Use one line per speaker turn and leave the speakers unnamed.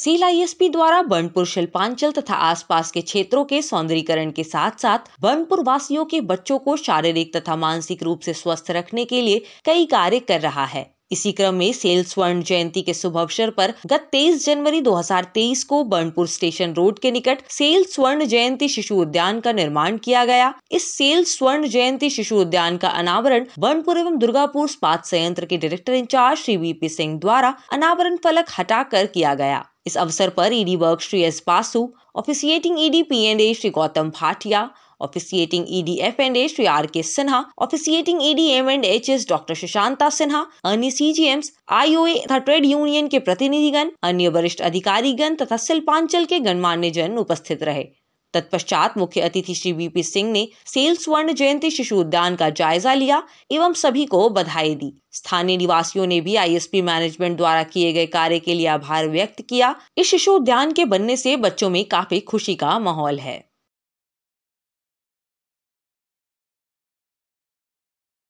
सीलाईएसपी द्वारा बर्नपुर शिल्पांचल तथा आसपास के क्षेत्रों के सौंदर्यकरण के साथ साथ बर्नपुर वासियों के बच्चों को शारीरिक तथा मानसिक रूप से स्वस्थ रखने के लिए कई कार्य कर रहा है इसी क्रम में सेल स्वर्ण जयंती के शुभ अवसर पर गत 23 जनवरी 2023 को बर्नपुर स्टेशन रोड के निकट सेल स्वर्ण जयंती शिशु उद्यान का निर्माण किया गया इस सेल स्वर्ण जयंती शिशु उद्यान का अनावरण बर्नपुर एवं दुर्गापुर स्पात संयंत्र के director in charge Shri V P Singh द्वारा अनावरण फलक हटाकर किया गया इस अवसर पर ईडी e वर्ग Shri S Basu officiating ED P and A Shri Gautam Bhatia officiating ED F and A Shri R K Sinha officiating ED M and H S doctor Sushanta Sinha अन्य सी जी ओ ए तथा ट्रेड यूनियन के प्रतिनिधिगण अन्य वरिष्ठ अधिकारीगण तथा शिल्पांचल के गणमान्य जन उपस्थित रहे तत्पश्चात मुख्य अतिथि श्री बीपी सिंह ने सेल स्वर्ण जयंती शिशु उद्यान का जायजा लिया एवं सभी को बधाई दी स्थानीय निवासियों ने भी आईएसपी मैनेजमेंट द्वारा किए गए कार्य के लिए आभार व्यक्त किया इस शिशु उद्यान के बनने से बच्चों में काफी खुशी का माहौल है